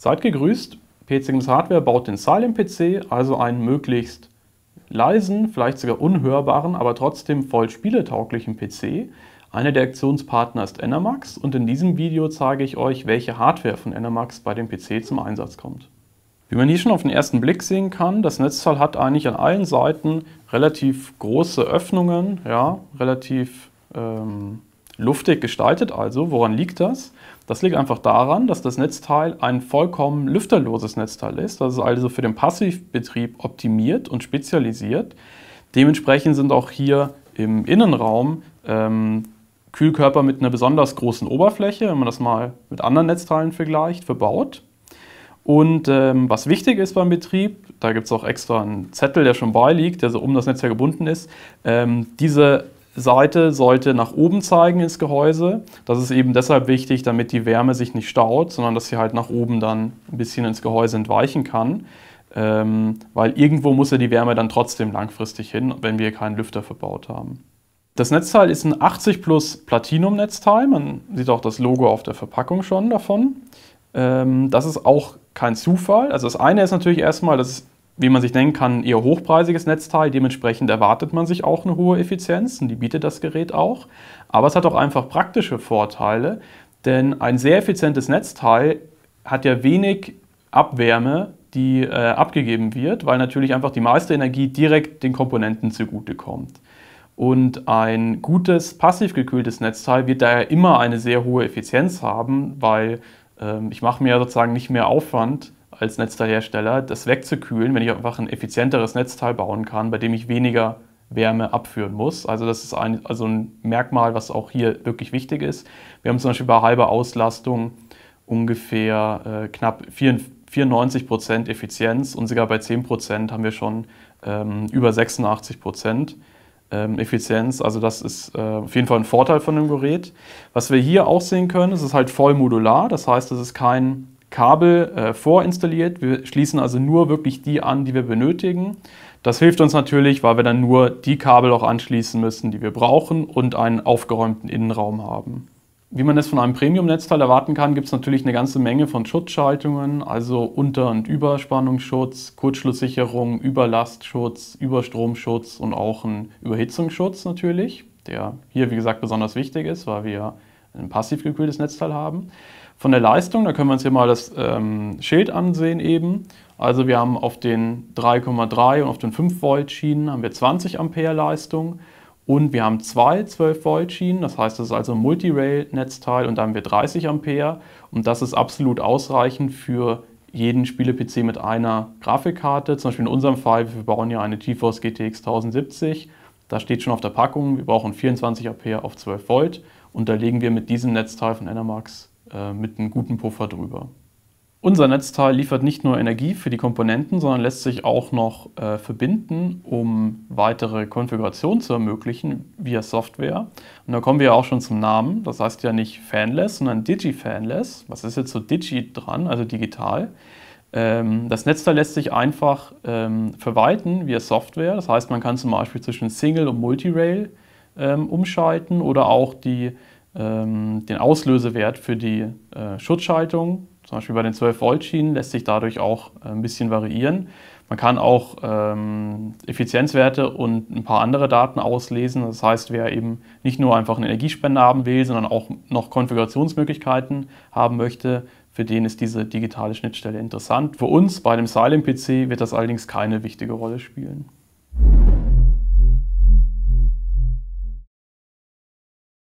Seid gegrüßt, PCGames Hardware baut den Silent PC, also einen möglichst leisen, vielleicht sogar unhörbaren, aber trotzdem voll spieletauglichen PC. Einer der Aktionspartner ist Enermax und in diesem Video zeige ich euch, welche Hardware von Enermax bei dem PC zum Einsatz kommt. Wie man hier schon auf den ersten Blick sehen kann, das Netzteil hat eigentlich an allen Seiten relativ große Öffnungen, ja, relativ ähm, luftig gestaltet also. Woran liegt das? Das liegt einfach daran, dass das Netzteil ein vollkommen lüfterloses Netzteil ist. Das ist also für den Passivbetrieb optimiert und spezialisiert. Dementsprechend sind auch hier im Innenraum ähm, Kühlkörper mit einer besonders großen Oberfläche, wenn man das mal mit anderen Netzteilen vergleicht, verbaut. Und ähm, was wichtig ist beim Betrieb, da gibt es auch extra einen Zettel, der schon beiliegt, der so um das Netzteil gebunden ist, ähm, diese Seite sollte nach oben zeigen ins Gehäuse. Das ist eben deshalb wichtig, damit die Wärme sich nicht staut, sondern dass sie halt nach oben dann ein bisschen ins Gehäuse entweichen kann. Ähm, weil irgendwo muss ja die Wärme dann trotzdem langfristig hin, wenn wir keinen Lüfter verbaut haben. Das Netzteil ist ein 80 Plus Platinum Netzteil. Man sieht auch das Logo auf der Verpackung schon davon. Ähm, das ist auch kein Zufall. Also das eine ist natürlich erstmal, dass es wie man sich denken kann, ein eher hochpreisiges Netzteil. Dementsprechend erwartet man sich auch eine hohe Effizienz und die bietet das Gerät auch. Aber es hat auch einfach praktische Vorteile, denn ein sehr effizientes Netzteil hat ja wenig Abwärme, die äh, abgegeben wird, weil natürlich einfach die meiste Energie direkt den Komponenten zugutekommt. Und ein gutes passiv gekühltes Netzteil wird daher immer eine sehr hohe Effizienz haben, weil ähm, ich mache mir sozusagen nicht mehr Aufwand als Netzteilhersteller, das wegzukühlen, wenn ich einfach ein effizienteres Netzteil bauen kann, bei dem ich weniger Wärme abführen muss. Also das ist ein, also ein Merkmal, was auch hier wirklich wichtig ist. Wir haben zum Beispiel bei halber Auslastung ungefähr äh, knapp 94 Prozent Effizienz und sogar bei 10 Prozent haben wir schon ähm, über 86 Prozent. Ähm, Effizienz, also das ist äh, auf jeden Fall ein Vorteil von dem Gerät. Was wir hier auch sehen können, es ist halt voll modular, das heißt, es ist kein Kabel äh, vorinstalliert. Wir schließen also nur wirklich die an, die wir benötigen. Das hilft uns natürlich, weil wir dann nur die Kabel auch anschließen müssen, die wir brauchen und einen aufgeräumten Innenraum haben. Wie man es von einem Premium-Netzteil erwarten kann, gibt es natürlich eine ganze Menge von Schutzschaltungen, also Unter- und Überspannungsschutz, Kurzschlusssicherung, Überlastschutz, Überstromschutz und auch einen Überhitzungsschutz natürlich, der hier wie gesagt besonders wichtig ist, weil wir ein passiv gekühltes Netzteil haben. Von der Leistung, da können wir uns hier mal das ähm, Schild ansehen eben. Also wir haben auf den 3,3 und auf den 5 Volt Schienen haben wir 20 Ampere Leistung und wir haben zwei 12 Volt Schienen, das heißt, das ist also ein multirail netzteil und da haben wir 30 Ampere und das ist absolut ausreichend für jeden Spiele-PC mit einer Grafikkarte. Zum Beispiel in unserem Fall, wir bauen ja eine GeForce GTX 1070, da steht schon auf der Packung, wir brauchen 24 Ampere auf 12 Volt und da legen wir mit diesem Netzteil von Enermax äh, mit einem guten Puffer drüber. Unser Netzteil liefert nicht nur Energie für die Komponenten, sondern lässt sich auch noch äh, verbinden, um weitere Konfigurationen zu ermöglichen via Software. Und da kommen wir auch schon zum Namen. Das heißt ja nicht Fanless, sondern Digi-Fanless. Was ist jetzt so Digi dran, also digital? Ähm, das Netzteil lässt sich einfach ähm, verwalten via Software. Das heißt, man kann zum Beispiel zwischen Single- und Multirail rail ähm, umschalten oder auch die, ähm, den Auslösewert für die äh, Schutzschaltung. Zum Beispiel bei den 12-Volt-Schienen lässt sich dadurch auch äh, ein bisschen variieren. Man kann auch ähm, Effizienzwerte und ein paar andere Daten auslesen. Das heißt, wer eben nicht nur einfach einen Energiespender haben will, sondern auch noch Konfigurationsmöglichkeiten haben möchte, für den ist diese digitale Schnittstelle interessant. Für uns bei dem Silent PC wird das allerdings keine wichtige Rolle spielen.